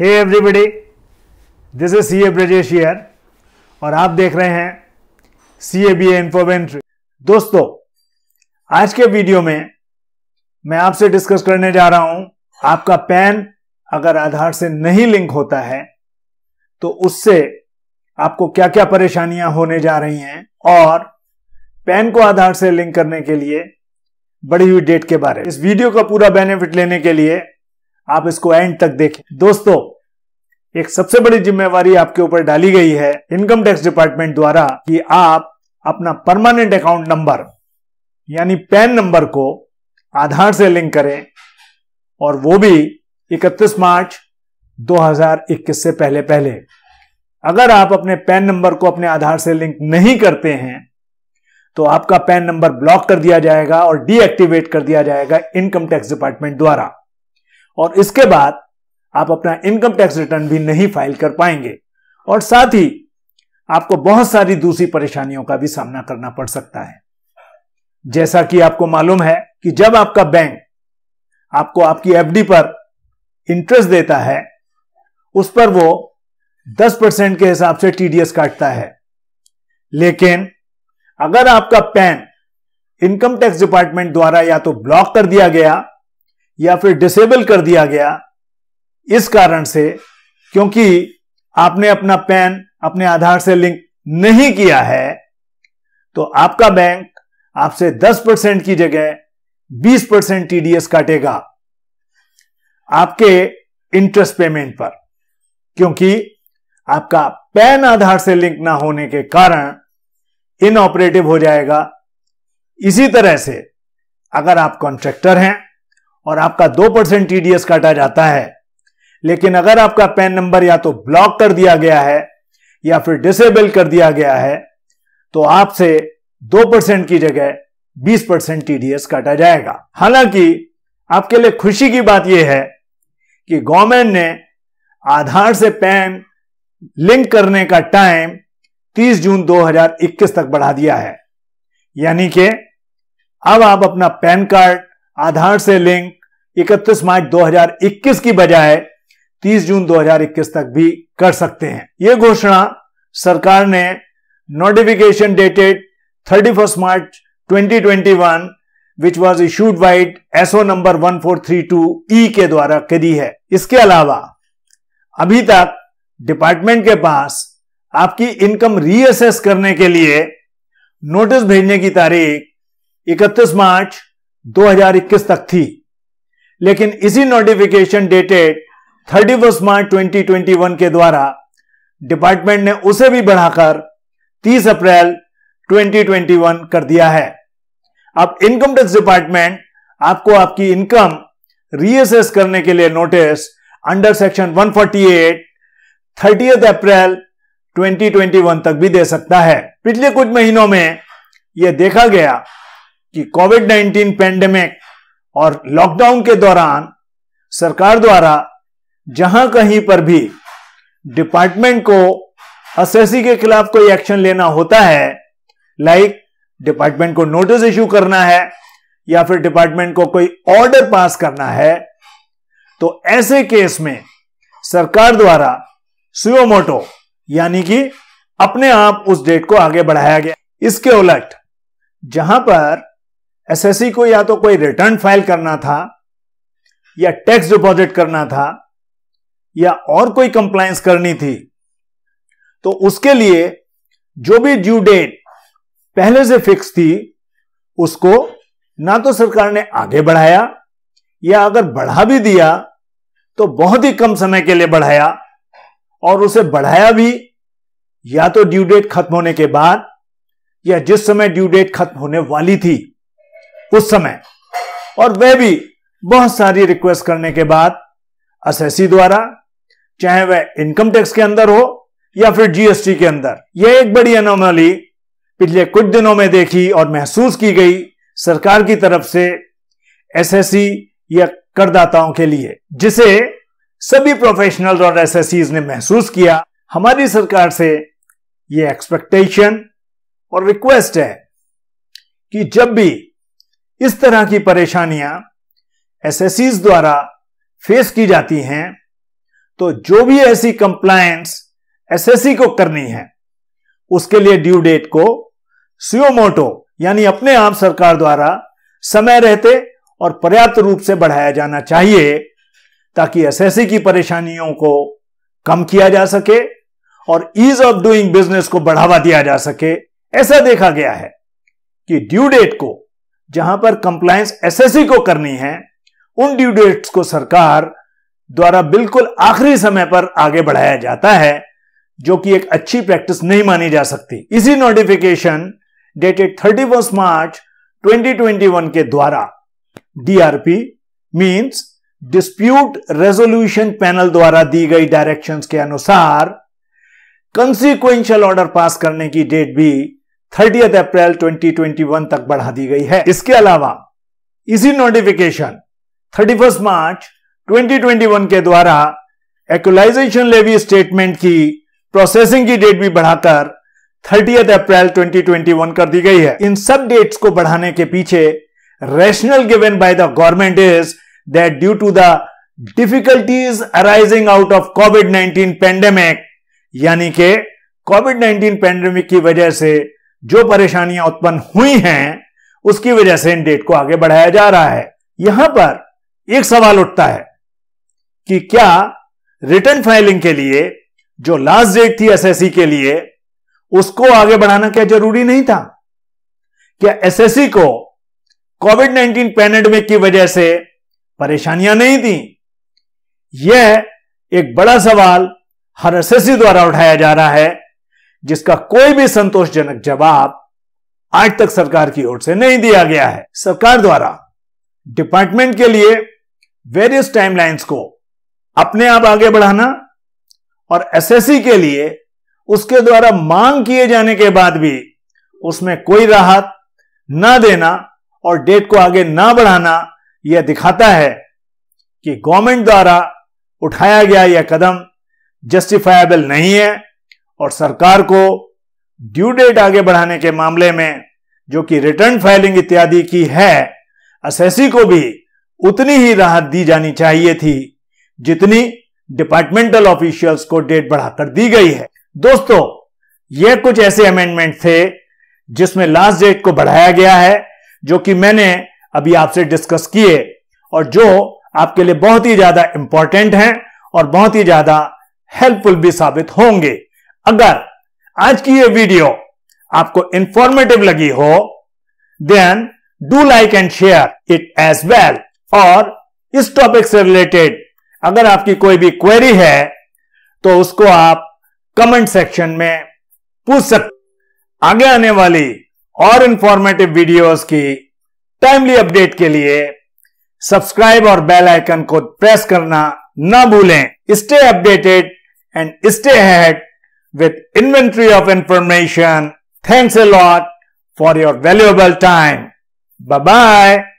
Hey everybody this is C A Brajesh और आप देख रहे हैं सी ए बी इन्फोवेंट्री दोस्तों आज के वीडियो में मैं आपसे डिस्कस करने जा रहा हूं आपका पैन अगर आधार से नहीं लिंक होता है तो उससे आपको क्या क्या परेशानियां होने जा रही हैं और पैन को आधार से लिंक करने के लिए बड़ी हुई डेट के बारे में इस वीडियो का पूरा बेनिफिट लेने के लिए आप इसको एंड तक देखें दोस्तों एक सबसे बड़ी जिम्मेवारी आपके ऊपर डाली गई है इनकम टैक्स डिपार्टमेंट द्वारा कि आप अपना परमानेंट अकाउंट नंबर यानी पैन नंबर को आधार से लिंक करें और वो भी 31 मार्च 2021 से पहले पहले अगर आप अपने पैन नंबर को अपने आधार से लिंक नहीं करते हैं तो आपका पैन नंबर ब्लॉक कर दिया जाएगा और डीएक्टिवेट कर दिया जाएगा इनकम टैक्स डिपार्टमेंट द्वारा और इसके बाद आप अपना इनकम टैक्स रिटर्न भी नहीं फाइल कर पाएंगे और साथ ही आपको बहुत सारी दूसरी परेशानियों का भी सामना करना पड़ सकता है जैसा कि आपको मालूम है कि जब आपका बैंक आपको आपकी एफडी पर इंटरेस्ट देता है उस पर वो 10 परसेंट के हिसाब से टीडीएस काटता है लेकिन अगर आपका पैन इनकम टैक्स डिपार्टमेंट द्वारा या तो ब्लॉक कर दिया गया या फिर डिसेबल कर दिया गया इस कारण से क्योंकि आपने अपना पैन अपने आधार से लिंक नहीं किया है तो आपका बैंक आपसे 10 परसेंट की जगह 20 परसेंट टीडीएस काटेगा आपके इंटरेस्ट पेमेंट पर क्योंकि आपका पैन आधार से लिंक ना होने के कारण इनऑपरेटिव हो जाएगा इसी तरह से अगर आप कॉन्ट्रैक्टर हैं और आपका दो परसेंट टीडीएस काटा जाता है लेकिन अगर आपका पैन नंबर या तो ब्लॉक कर दिया गया है या फिर डिसेबल कर दिया गया है तो आपसे दो परसेंट की जगह बीस परसेंट टीडीएस काटा जाएगा हालांकि आपके लिए खुशी की बात यह है कि गवर्नमेंट ने आधार से पैन लिंक करने का टाइम 30 जून 2021 तक बढ़ा दिया है यानी कि अब आप अपना पैन कार्ड आधार से लिंक 31 मार्च 2021 की बजाय 30 जून 2021 तक भी कर सकते हैं यह घोषणा सरकार ने notification dated 31 March 2021 which was issued by SO number 1432 E के द्वारा करी है इसके अलावा अभी तक डिपार्टमेंट के पास आपकी इनकम रीअसेस करने के लिए नोटिस भेजने की तारीख 31 मार्च 2021 तक थी लेकिन इसी नोटिफिकेशन डेटेड थर्टी मार्च 2021 के द्वारा डिपार्टमेंट ने उसे भी बढ़ाकर 30 अप्रैल 2021 कर दिया है अब इनकम टैक्स डिपार्टमेंट आपको आपकी इनकम रीअसेस करने के लिए नोटिस अंडर सेक्शन 148 30 अप्रैल 2021 तक भी दे सकता है पिछले कुछ महीनों में यह देखा गया कि कोविड 19 पेंडेमिक और लॉकडाउन के दौरान सरकार द्वारा जहां कहीं पर भी डिपार्टमेंट को असेसी के खिलाफ कोई एक्शन लेना होता है लाइक डिपार्टमेंट को नोटिस इश्यू करना है या फिर डिपार्टमेंट को कोई ऑर्डर पास करना है तो ऐसे केस में सरकार द्वारा सुयोमोटो यानी कि अपने आप उस डेट को आगे बढ़ाया गया इसके उलट जहां पर एसएससी को या तो कोई रिटर्न फाइल करना था या टैक्स डिपॉजिट करना था या और कोई कंप्लायंस करनी थी तो उसके लिए जो भी ड्यू डेट पहले से फिक्स थी उसको ना तो सरकार ने आगे बढ़ाया या अगर बढ़ा भी दिया तो बहुत ही कम समय के लिए बढ़ाया और उसे बढ़ाया भी या तो ड्यू डेट खत्म होने के बाद या जिस समय ड्यू डेट खत्म होने वाली थी उस समय और वह भी बहुत सारी रिक्वेस्ट करने के बाद एसएससी द्वारा चाहे वह इनकम टैक्स के अंदर हो या फिर जीएसटी के अंदर यह एक बड़ी अनोमली पिछले कुछ दिनों में देखी और महसूस की गई सरकार की तरफ से एसएससी या करदाताओं के लिए जिसे सभी प्रोफेशनल और एस ने महसूस किया हमारी सरकार से ये एक्सपेक्टेशन और रिक्वेस्ट है कि जब भी इस तरह की परेशानियां एसएससीज द्वारा फेस की जाती हैं तो जो भी ऐसी कंप्लायंस एसएससी को करनी है उसके लिए ड्यू डेट को सियोमोटो यानी अपने आप सरकार द्वारा समय रहते और पर्याप्त रूप से बढ़ाया जाना चाहिए ताकि एसएससी की परेशानियों को कम किया जा सके और ईज ऑफ डूइंग बिजनेस को बढ़ावा दिया जा सके ऐसा देखा गया है कि ड्यू डेट को जहां पर कंप्लायंस एसएससी को करनी है उन ड्यू डेट्स को सरकार द्वारा बिल्कुल आखिरी समय पर आगे बढ़ाया जाता है जो कि एक अच्छी प्रैक्टिस नहीं मानी जा सकती इसी नोटिफिकेशन डेटेड थर्टी मार्च 2021 के द्वारा DRP means dispute resolution panel द्वारा दी गई डायरेक्शंस के अनुसार कंसिक्वेंशियल ऑर्डर पास करने की डेट भी थर्टी अप्रैल 2021 तक बढ़ा दी गई है इसके अलावा इसी नोटिफिकेशन 31 मार्च 2021 के द्वारा एक्लाइजेशन लेवी स्टेटमेंट की प्रोसेसिंग की डेट भी बढ़ाकर 30 अप्रैल 2021 कर दी गई है इन सब डेट्स को बढ़ाने के पीछे rationale given by the government is that due to the difficulties arising out of COVID 19 pandemic यानी के कोविड 19 पेंडेमिक की वजह से जो परेशानियां उत्पन्न हुई हैं उसकी वजह से इन डेट को आगे बढ़ाया जा रहा है यहां पर एक सवाल उठता है कि क्या रिटर्न फाइलिंग के लिए जो लास्ट डेट थी एसएससी के लिए उसको आगे बढ़ाना क्या जरूरी नहीं था क्या एसएससी को कोविड 19 पैनेडमिक की वजह से परेशानियां नहीं थी यह एक बड़ा सवाल हर एसएससी द्वारा उठाया जा रहा है जिसका कोई भी संतोषजनक जवाब आज तक सरकार की ओर से नहीं दिया गया है सरकार द्वारा डिपार्टमेंट के लिए वेरियस टाइमलाइंस को अपने आप आगे बढ़ाना और एसएससी के लिए उसके द्वारा मांग किए जाने के बाद भी उसमें कोई राहत ना देना और डेट को आगे ना बढ़ाना यह दिखाता है कि गवर्नमेंट द्वारा उठाया गया यह कदम जस्टिफाइबल नहीं है और सरकार को ड्यू डेट आगे बढ़ाने के मामले में जो कि रिटर्न फाइलिंग इत्यादि की है असेसी को भी उतनी ही राहत दी जानी चाहिए थी जितनी डिपार्टमेंटल ऑफिशियल्स को डेट बढ़ाकर दी गई है दोस्तों ये कुछ ऐसे अमेंडमेंट थे जिसमें लास्ट डेट को बढ़ाया गया है जो कि मैंने अभी आपसे डिस्कस किए और जो आपके लिए बहुत ही ज्यादा इंपॉर्टेंट हैं और बहुत ही ज्यादा हेल्पफुल भी साबित होंगे अगर आज की ये वीडियो आपको इंफॉर्मेटिव लगी हो then do like and share it as well और इस टॉपिक से रिलेटेड अगर आपकी कोई भी क्वेरी है तो उसको आप कमेंट सेक्शन में पूछ सकते आगे आने वाली और इंफॉर्मेटिव वीडियोस की टाइमली अपडेट के लिए सब्सक्राइब और बेल आइकन को प्रेस करना ना भूलें stay updated and stay ahead with inventory of information. Thanks a lot for your valuable time. Bye-bye.